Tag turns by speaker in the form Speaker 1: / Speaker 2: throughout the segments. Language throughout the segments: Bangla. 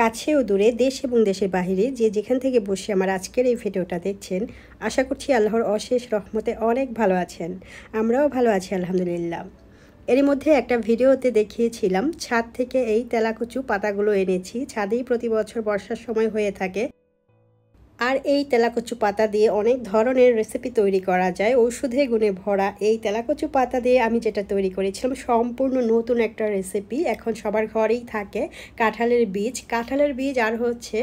Speaker 1: কাছে ও দূরে দেশ এবং দেশের বাহিরে যে যেখান থেকে বসে আমার আজকের এই ভিডিওটা দেখছেন আশা করছি আল্লাহর অশেষ রহমতে অনেক ভালো আছেন আমরাও ভালো আছি আলহামদুলিল্লাহ এর মধ্যে একটা ভিডিওতে দেখিয়েছিলাম ছাদ থেকে এই তেলাকুচু পাতাগুলো এনেছি ছাদেই প্রতি বছর বর্ষার সময় হয়ে থাকে আর এই তেলাকচু পাতা দিয়ে অনেক ধরনের রেসিপি তৈরি করা যায় ঔষধে গুণে ভরা এই তেলাকচু পাতা দিয়ে আমি যেটা তৈরি করেছিলাম সম্পূর্ণ নতুন একটা রেসিপি এখন সবার ঘরেই থাকে কাঁঠালের বীজ কাঁঠালের বীজ আর হচ্ছে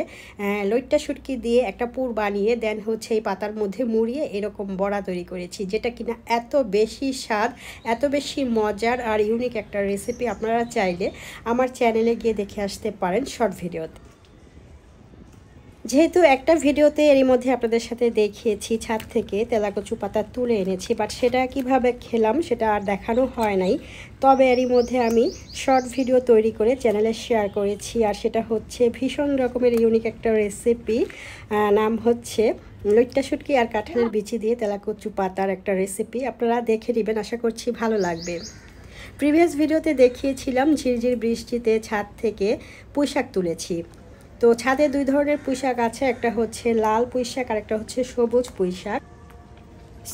Speaker 1: লইট্টা সুটকি দিয়ে একটা পুর বানিয়ে দেন হচ্ছে এই পাতার মধ্যে মুড়িয়ে এরকম বড়া তৈরি করেছি যেটা কিনা এত বেশি স্বাদ এত বেশি মজার আর ইউনিক একটা রেসিপি আপনারা চাইলে আমার চ্যানেলে গিয়ে দেখে আসতে পারেন শর্ট ভিডিওতে যেহেতু একটা ভিডিওতে এরই মধ্যে আপনাদের সাথে দেখিয়েছি ছাদ থেকে তেলাকচু পাতা তুলে এনেছি বাট সেটা কিভাবে খেলাম সেটা আর দেখানো হয় নাই তবে এরই মধ্যে আমি শর্ট ভিডিও তৈরি করে চ্যানেলে শেয়ার করেছি আর সেটা হচ্ছে ভীষণ রকমের ইউনিক একটা রেসিপি নাম হচ্ছে লইট্টা শুটকি আর কাঠের বিচি দিয়ে তেলাকচু পাতার একটা রেসিপি আপনারা দেখে নেবেন আশা করছি ভালো লাগবে প্রিভিয়াস ভিডিওতে দেখিয়েছিলাম ঝিরঝির বৃষ্টিতে ছাদ থেকে পোশাক তুলেছি তো ছাদে দুই ধরনের পুঁইশাক আছে একটা হচ্ছে লাল পুঁইশাক আর একটা হচ্ছে সবুজ পুঁইশাক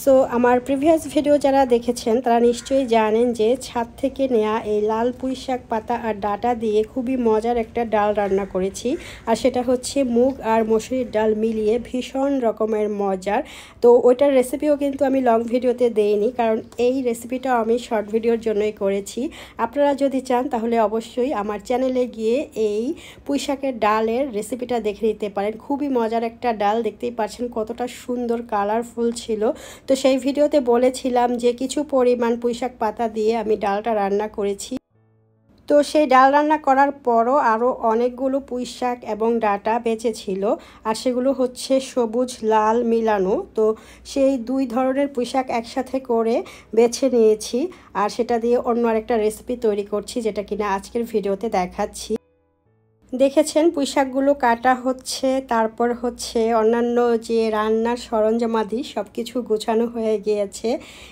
Speaker 1: সো আমার প্রিভিয়াস ভিডিও যারা দেখেছেন তারা নিশ্চয়ই জানেন যে ছাদ থেকে নেওয়া এই লাল পুঁই শাক পাতা আর ডাটা দিয়ে খুবই মজার একটা ডাল রান্না করেছি আর সেটা হচ্ছে মুগ আর মসুরির ডাল মিলিয়ে ভীষণ রকমের মজার তো ওইটার রেসিপিও কিন্তু আমি লং ভিডিওতে দেইনি কারণ এই রেসিপিটাও আমি শর্ট ভিডিওর জন্যই করেছি আপনারা যদি চান তাহলে অবশ্যই আমার চ্যানেলে গিয়ে এই পুঁইশাকের ডালের রেসিপিটা দেখে নিতে পারেন খুবই মজার একটা ডাল দেখতেই পাচ্ছেন কতটা সুন্দর কালারফুল ছিল তো সেই ভিডিওতে বলেছিলাম যে কিছু পরিমাণ পুঁইশাক পাতা দিয়ে আমি ডালটা রান্না করেছি তো সেই ডাল রান্না করার পরও আরও অনেকগুলো পুঁশাক এবং ডাটা বেঁচে ছিল আর সেগুলো হচ্ছে সবুজ লাল মিলানো তো সেই দুই ধরনের পুঁশাক একসাথে করে বেছে নিয়েছি আর সেটা দিয়ে অন্য আরেকটা রেসিপি তৈরি করছি যেটা কিনা আজকের ভিডিওতে দেখাচ্ছি দেখেছেন পুঁইশাকগুলো কাটা হচ্ছে তারপর হচ্ছে অন্যান্য যে রান্নার সরঞ্জামাদি সব কিছু গোছানো হয়ে গিয়েছে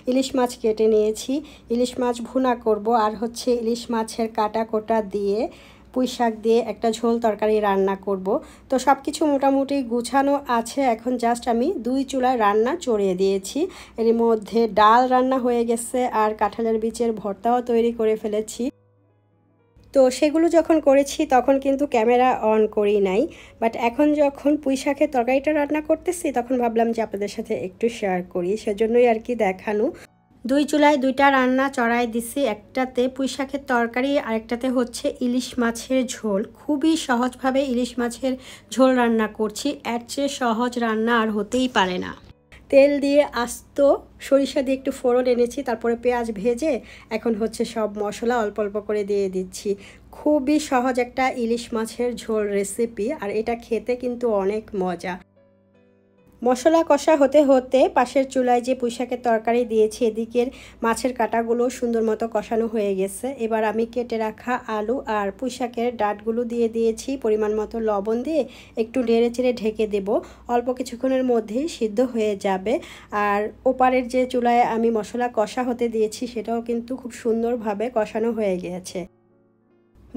Speaker 1: ইলিশ মাছ কেটে নিয়েছি ইলিশ মাছ ভুনা করব আর হচ্ছে ইলিশ মাছের কাটা কোটা দিয়ে পুঁইশাক দিয়ে একটা ঝোল তরকারি রান্না করব তো সব কিছু মোটামুটি গুছানো আছে এখন জাস্ট আমি দুই চুলায় রান্না চড়িয়ে দিয়েছি এর মধ্যে ডাল রান্না হয়ে গেছে আর কাঁঠালের বীজের ভর্তাও তৈরি করে ফেলেছি তো সেগুলো যখন করেছি তখন কিন্তু ক্যামেরা অন করি নাই বাট এখন যখন পুঁই শাকের তরকারিটা রান্না করতেছি তখন ভাবলাম যে আপনাদের সাথে একটু শেয়ার করি সেজন্যই আর কি দেখানো দুই জুলাই দুইটা রান্না চড়াই দিছি একটাতে পুঁই শাকের তরকারি আরেকটাতে হচ্ছে ইলিশ মাছের ঝোল খুবই সহজভাবে ইলিশ মাছের ঝোল রান্না করছি এর চেয়ে সহজ রান্না আর হতেই পারে না তেল দিয়ে আস্ত সরিষা দিয়ে একটু ফোড়ন এনেছি তারপরে পেঁয়াজ ভেজে এখন হচ্ছে সব মশলা অল্প অল্প করে দিয়ে দিচ্ছি খুবই সহজ একটা ইলিশ মাছের ঝোল রেসিপি আর এটা খেতে কিন্তু অনেক মজা মশলা কষা হতে হতে পাশের চুলায় যে পুঁইশাকের তরকারি দিয়েছি এদিকের মাছের কাটাগুলো সুন্দর মতো কষানো হয়ে গেছে এবার আমি কেটে রাখা আলু আর পুঁইশাকের ডাঁটগুলো দিয়ে দিয়েছি পরিমাণ মতো লবণ দিয়ে একটু নেড়ে চেড়ে ঢেকে দেব অল্প কিছুক্ষণের মধ্যেই সিদ্ধ হয়ে যাবে আর ওপারের যে চুলায় আমি মশলা কষা হতে দিয়েছি সেটাও কিন্তু খুব সুন্দরভাবে কষানো হয়ে গেছে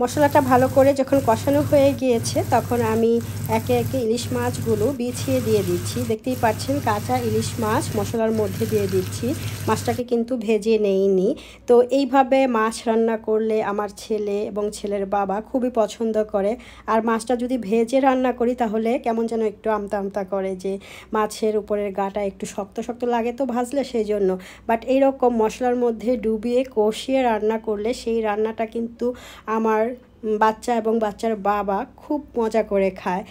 Speaker 1: মশলাটা ভালো করে যখন কষানো হয়ে গিয়েছে তখন আমি একে একে ইলিশ মাছগুলো বিছিয়ে দিয়ে দিচ্ছি দেখতেই পাচ্ছেন কাঁচা ইলিশ মাছ মশলার মধ্যে দিয়ে দিচ্ছি মাছটাকে কিন্তু ভেজে নেইনি তো এইভাবে মাছ রান্না করলে আমার ছেলে এবং ছেলের বাবা খুবই পছন্দ করে আর মাছটা যদি ভেজে রান্না করি তাহলে কেমন যেন একটু আমতা আমতা করে যে মাছের উপরের গাটা একটু শক্ত শক্ত লাগে তো ভাজলে সেই জন্য বাট এইরকম মশলার মধ্যে ডুবিয়ে কষিয়ে রান্না করলে সেই রান্নাটা কিন্তু আমার বাচ্চা এবং বাচ্চার বাবা খুব মজা করে খায়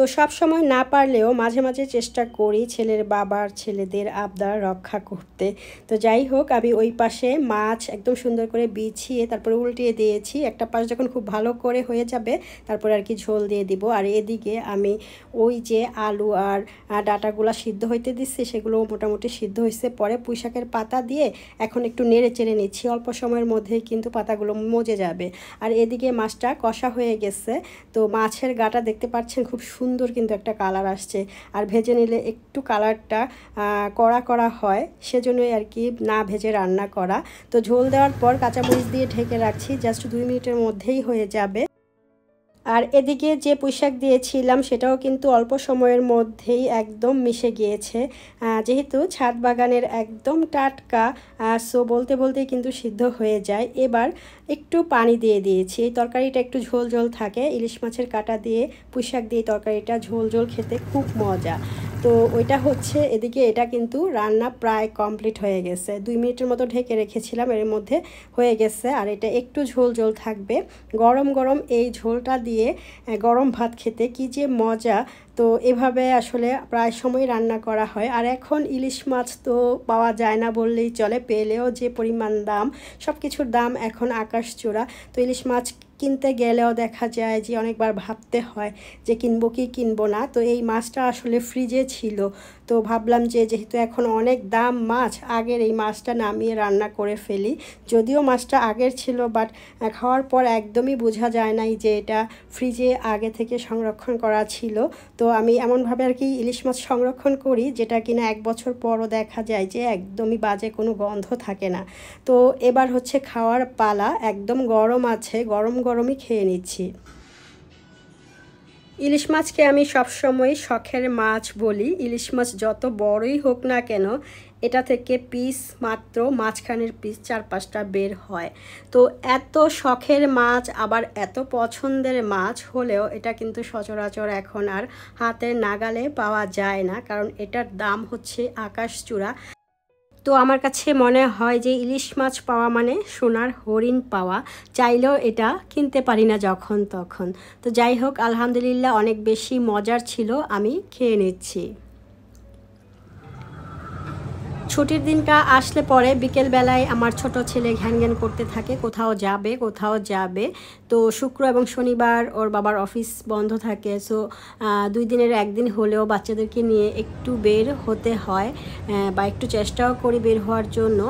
Speaker 1: তো সব সময় না পারলেও মাঝে মাঝে চেষ্টা করি ছেলের বাবার ছেলেদের আবদার রক্ষা করতে তো যাই হোক আমি ওই পাশে মাছ একদম সুন্দর করে বিছিয়ে তারপরে উল্টিয়ে দিয়েছি একটা পাশ যখন খুব ভালো করে হয়ে যাবে তারপরে আর কি ঝোল দিয়ে দিব আর এদিকে আমি ওই যে আলু আর ডাটাগুলো সিদ্ধ হইতে দিচ্ছি সেগুলো মোটামুটি সিদ্ধ হয়েছে পরে পুঁশাকের পাতা দিয়ে এখন একটু নেড়ে চেড়ে নিচ্ছি অল্প সময়ের মধ্যেই কিন্তু পাতাগুলো মজে যাবে আর এদিকে মাছটা কষা হয়ে গেছে তো মাছের গাটা দেখতে পাচ্ছেন খুব সুন্দর সুন্দর কিন্তু একটা কালার আসছে আর ভেজে নিলে একটু কালারটা কড়া করা হয় সেজন্যই আর কি না ভেজে রান্না করা তো ঝোল দেওয়ার পর কাঁচামরিচ দিয়ে ঢেকে রাখছি জাস্ট দুই মিনিটের মধ্যেই হয়ে যাবে আর এদিকে যে পোশাক দিয়েছিলাম সেটাও কিন্তু অল্প সময়ের মধ্যেই একদম মিশে গিয়েছে যেহেতু ছাদ বাগানের একদম টাটকা সো বলতে বলতে কিন্তু সিদ্ধ হয়ে যায় এবার একটু পানি দিয়ে দিয়েছি এই তরকারিটা একটু ঝোল ঝোল থাকে ইলিশ মাছের কাটা দিয়ে পুঁইশাক দিয়ে তরকারিটা ঝোল ঝোল খেতে খুব মজা তো ওইটা হচ্ছে এদিকে এটা কিন্তু রান্না প্রায় কমপ্লিট হয়ে গেছে দুই মিনিটের মতো ঢেকে রেখেছিলাম এর মধ্যে হয়ে গেছে আর এটা একটু ঝোল ঝোল থাকবে গরম গরম এই ঝোলটা দিয়ে দিয়ে গরম ভাত খেতে কি যে মজা তো এভাবে আসলে প্রায় সময় রান্না করা হয় আর এখন ইলিশ মাছ তো পাওয়া যায় না বললেই চলে পেলেও যে পরিমাণ দাম সব কিছুর দাম এখন আকাশচূড়া তো ইলিশ মাছ কিনতে গেলেও দেখা যায় যে অনেকবার ভাবতে হয় যে কিনবো কি কিনবো না তো এই মাছটা আসলে ফ্রিজে ছিল তো ভাবলাম যে যেহেতু এখন অনেক দাম মাছ আগের এই মাছটা নামিয়ে রান্না করে ফেলি যদিও মাছটা আগের ছিল বাট খাওয়ার পর একদমই বোঝা যায় নাই যে এটা ফ্রিজে আগে থেকে সংরক্ষণ করা ছিল তো আমি এমনভাবে আর কি ইলিশ মাছ সংরক্ষণ করি যেটা কিনা এক বছর পরও দেখা যায় যে একদমই বাজে কোনো গন্ধ থাকে না তো এবার হচ্ছে খাওয়ার পালা একদম গরম আছে গরম গরমই খেয়ে নিচ্ছি ইলিশ মাছকে আমি সবসময় শখের মাছ বলি ইলিশ মাছ যত বড়ই হোক না কেন এটা থেকে পিস মাত্র মাঝখানের পিস চার পাঁচটা বের হয় তো এত শখের মাছ আবার এত পছন্দের মাছ হলেও এটা কিন্তু সচরাচর এখন আর হাতের নাগালে পাওয়া যায় না কারণ এটার দাম হচ্ছে আকাশচূড়া তো আমার কাছে মনে হয় যে ইলিশ মাছ পাওয়া মানে সোনার হরিণ পাওয়া চাইলেও এটা কিনতে পারি না যখন তখন তো যাই হোক আলহামদুলিল্লাহ অনেক বেশি মজার ছিল আমি খেয়ে নিচ্ছি ছুটির দিনটা আসলে পরে বিকেলবেলায় আমার ছোট ছেলে ঘ্যান ঘ্যান করতে থাকে কোথাও যাবে কোথাও যাবে তো শুক্র এবং শনিবার ওর বাবার অফিস বন্ধ থাকে সো দুই দিনের একদিন হলেও বাচ্চাদেরকে নিয়ে একটু বের হতে হয় বা একটু চেষ্টাও করি বের হওয়ার জন্য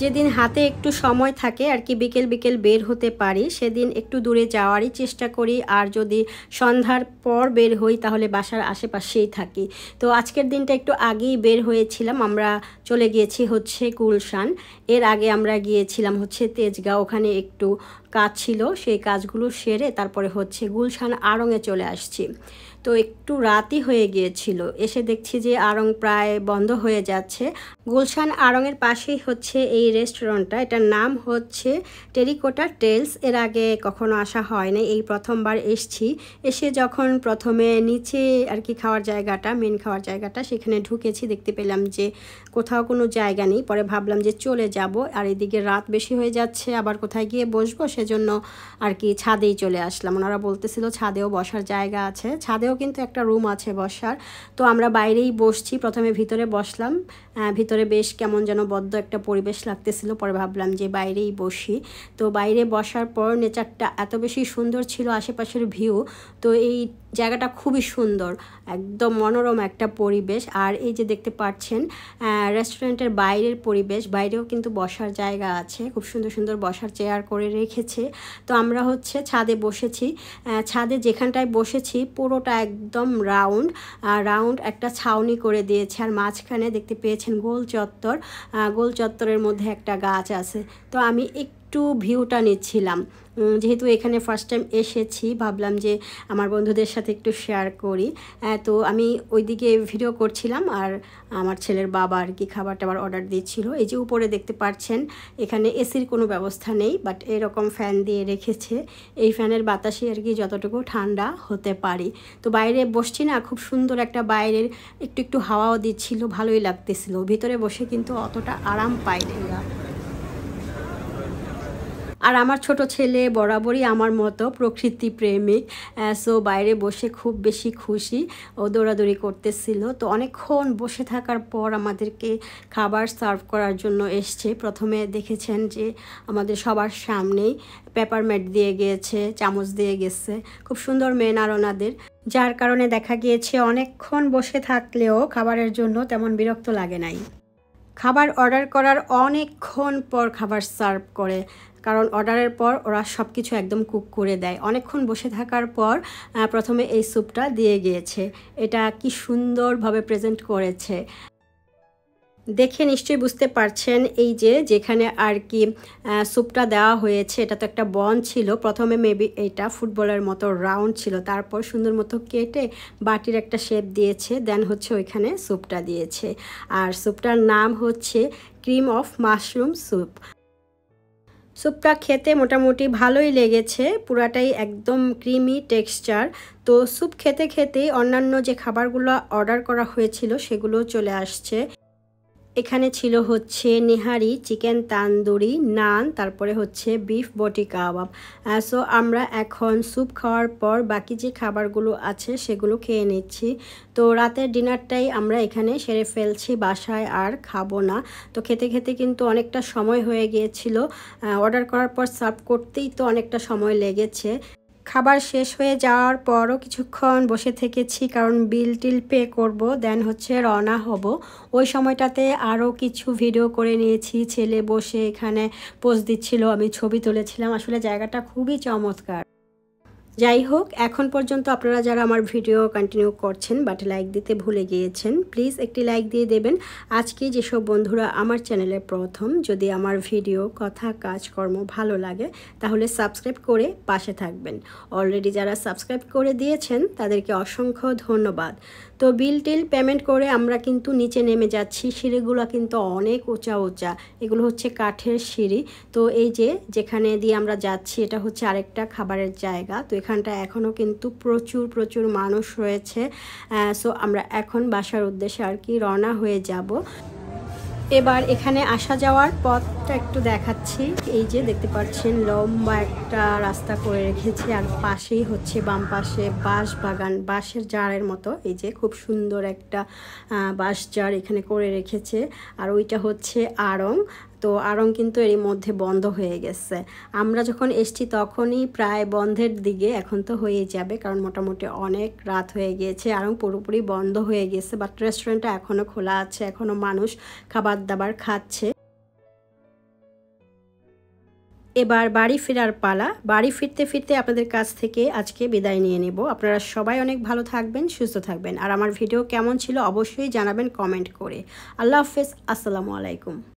Speaker 1: যেদিন হাতে একটু সময় থাকে আর কি বিকেল বিকেল বের হতে পারি সেদিন একটু দূরে যাওয়ারই চেষ্টা করি আর যদি সন্ধ্যার পর বের হই তাহলে বাসার আশেপাশেই থাকি তো আজকের দিনটা একটু আগেই বের হয়েছিলাম আমরা চলে গিয়েছি হচ্ছে গুলশান এর আগে আমরা গিয়েছিলাম হচ্ছে তেজগাঁও ওখানে একটু কাজ ছিল সেই কাজগুলো সেরে তারপরে হচ্ছে গুলশান আড়ঙে চলে আসছি তো একটু রাতই হয়ে গিয়েছিল এসে দেখছি যে আড়ং প্রায় বন্ধ হয়ে যাচ্ছে গুলশান আড়ংয়ের পাশেই হচ্ছে এই রেস্টুরেন্টটা এটার নাম হচ্ছে টেরিকোটা টেলস এর আগে কখনো আসা হয়নি এই প্রথমবার এসছি এসে যখন প্রথমে নিচে আর কি খাওয়ার জায়গাটা মেন খাওয়ার জায়গাটা সেখানে ঢুকেছি দেখতে পেলাম যে কোথাও কোনো জায়গা নেই পরে ভাবলাম যে চলে যাব আর এদিকে রাত বেশি হয়ে যাচ্ছে আবার কোথায় গিয়ে বসবো সেজন্য আর কি ছাদেই চলে আসলাম ওনারা বলতেছিল ছাদেও বসার জায়গা আছে ছাদেও বাইরেও কিন্তু একটা রুম আছে বসার তো আমরা বাইরেই বসছি প্রথমে ভিতরে বসলাম ভিতরে বেশ কেমন যেন বদ্ধ একটা পরিবেশ লাগতেছিল পরে ভাবলাম যে বাইরেই বসি তো বাইরে বসার পর নেচারটা এত বেশি সুন্দর ছিল আশেপাশের ভিউ তো এই জায়গাটা খুবই সুন্দর একদম মনোরম একটা পরিবেশ আর এই যে দেখতে পাচ্ছেন রেস্টুরেন্টের বাইরের পরিবেশ বাইরেও কিন্তু বসার জায়গা আছে খুব সুন্দর সুন্দর বসার চেয়ার করে রেখেছে তো আমরা হচ্ছে ছাদে বসেছি ছাদে যেখানটায় বসেছি পুরোটা একদম রাউন্ড রাউন্ড একটা ছাউনি করে দিয়েছে আর মাঝখানে দেখতে পেয়েছেন গোল চত্বর গোল চত্বরের মধ্যে একটা গাছ আছে তো আমি এক একটু ভিউটা নিচ্ছিলাম যেহেতু এখানে ফার্স্ট টাইম এসেছি ভাবলাম যে আমার বন্ধুদের সাথে একটু শেয়ার করি তো আমি ওইদিকে ভিডিও করছিলাম আর আমার ছেলের বাবা আর কি খাবার টাবার অর্ডার দিচ্ছিল এই যে উপরে দেখতে পাচ্ছেন এখানে এসির কোনো ব্যবস্থা নেই বাট এরকম ফ্যান দিয়ে রেখেছে এই ফ্যানের বাতাসে আর কি যতটুকু ঠান্ডা হতে পারি তো বাইরে বসছি না খুব সুন্দর একটা বাইরের একটু একটু হাওয়াও দিচ্ছিল ভালোই লাগতেছিল ভিতরে বসে কিন্তু অতটা আরাম পাইনি আর আমার ছোট ছেলে বরাবরই আমার মতো প্রকৃতি প্রেমিক সো বাইরে বসে খুব বেশি খুশি ও দৌড়াদৌড়ি করতেছিল তো অনেকক্ষণ বসে থাকার পর আমাদেরকে খাবার সার্ভ করার জন্য এসছে প্রথমে দেখেছেন যে আমাদের সবার সামনেই পেপার ম্যাট দিয়ে গিয়েছে চামচ দিয়ে গেছে খুব সুন্দর মেন আর ওনাদের যার কারণে দেখা গিয়েছে অনেকক্ষণ বসে থাকলেও খাবারের জন্য তেমন বিরক্ত লাগে নাই খাবার অর্ডার করার অনেকক্ষণ পর খাবার সার্ভ করে কারণ অর্ডারের পর ওরা সব কিছু একদম কুক করে দেয় অনেকক্ষণ বসে থাকার পর প্রথমে এই স্যুপটা দিয়ে গিয়েছে এটা কি সুন্দরভাবে প্রেজেন্ট করেছে দেখে নিশ্চয়ই বুঝতে পারছেন এই যে যেখানে আর কি স্যুপটা দেওয়া হয়েছে এটা তো একটা বন ছিল প্রথমে মেবি এটা ফুটবলের মতো রাউন্ড ছিল তারপর সুন্দর মতো কেটে বাটির একটা শেপ দিয়েছে দেন হচ্ছে ওইখানে স্যুপটা দিয়েছে আর স্যুপটার নাম হচ্ছে ক্রিম অফ মাশরুম স্যুপ স্যুপটা খেতে মোটামুটি ভালোই লেগেছে পুরাটাই একদম ক্রিমি টেক্সচার তো স্যুপ খেতে খেতে অন্যান্য যে খাবারগুলো অর্ডার করা হয়েছিল সেগুলো চলে আসছে এখানে ছিল হচ্ছে নেহারি চিকেন তান্দুরি নান তারপরে হচ্ছে বিফ বটি কাবাব সো আমরা এখন স্যুপ খাওয়ার পর বাকি যে খাবারগুলো আছে সেগুলো খেয়ে নিচ্ছি তো রাতের ডিনারটাই আমরা এখানে সেরে ফেলছি বাসায় আর খাবো না তো খেতে খেতে কিন্তু অনেকটা সময় হয়ে গিয়েছিল অর্ডার করার পর সার্ভ করতেই তো অনেকটা সময় লেগেছে খাবার শেষ হয়ে যাওয়ার পরও কিছুক্ষণ বসে থেকেছি কারণ বিল টিল পে করব দেন হচ্ছে রওনা হব ওই সময়টাতে আরও কিছু ভিডিও করে নিয়েছি ছেলে বসে এখানে পোস্ট দিচ্ছিল আমি ছবি তুলেছিলাম আসলে জায়গাটা খুবই চমৎকার যাই হোক এখন পর্যন্ত আপনারা যারা আমার ভিডিও কন্টিনিউ করছেন বাট লাইক দিতে ভুলে গিয়েছেন প্লিজ একটি লাইক দিয়ে দেবেন আজকে যেসব বন্ধুরা আমার চ্যানেলে প্রথম যদি আমার ভিডিও কথা কাজকর্ম ভালো লাগে তাহলে সাবস্ক্রাইব করে পাশে থাকবেন অলরেডি যারা সাবস্ক্রাইব করে দিয়েছেন তাদেরকে অসংখ্য ধন্যবাদ তো বিল টিল পেমেন্ট করে আমরা কিন্তু নিচে নেমে যাচ্ছি সিঁড়িগুলো কিন্তু অনেক উঁচা উঁচা এগুলো হচ্ছে কাঠের সিঁড়ি তো এই যে যেখানে দিয়ে আমরা যাচ্ছি এটা হচ্ছে আরেকটা খাবারের জায়গা তো এখানটা এখনও কিন্তু প্রচুর প্রচুর মানুষ রয়েছে সো আমরা এখন বাসার উদ্দেশ্যে আর কি রওনা হয়ে যাব এবার এখানে আসা যাওয়ার পথটা একটু দেখাচ্ছি এই যে দেখতে পাচ্ছেন লম্বা একটা রাস্তা করে রেখেছি আর পাশেই হচ্ছে বাম পাশে বাঁশ বাগান বাঁশের জারের মতো এই যে খুব সুন্দর একটা বাঁশ জার এখানে করে রেখেছে আর ওইটা হচ্ছে আড়ং তো আরং কিন্তু এরই মধ্যে বন্ধ হয়ে গেছে আমরা যখন এসছি তখনই প্রায় বন্ধের দিকে এখন তো হয়ে যাবে কারণ মোটামুটি অনেক রাত হয়ে গিয়েছে আরং পুরোপুরি বন্ধ হয়ে গেছে বাট রেস্টুরেন্টটা এখনও খোলা আছে এখনও মানুষ খাবার দাবার খাচ্ছে এবার বাড়ি ফেরার পালা বাড়ি ফিরতে ফিরতে আপনাদের কাছ থেকে আজকে বিদায় নিয়ে নেব আপনারা সবাই অনেক ভালো থাকবেন সুস্থ থাকবেন আর আমার ভিডিও কেমন ছিল অবশ্যই জানাবেন কমেন্ট করে আল্লাহ হাফেজ আসসালামু আলাইকুম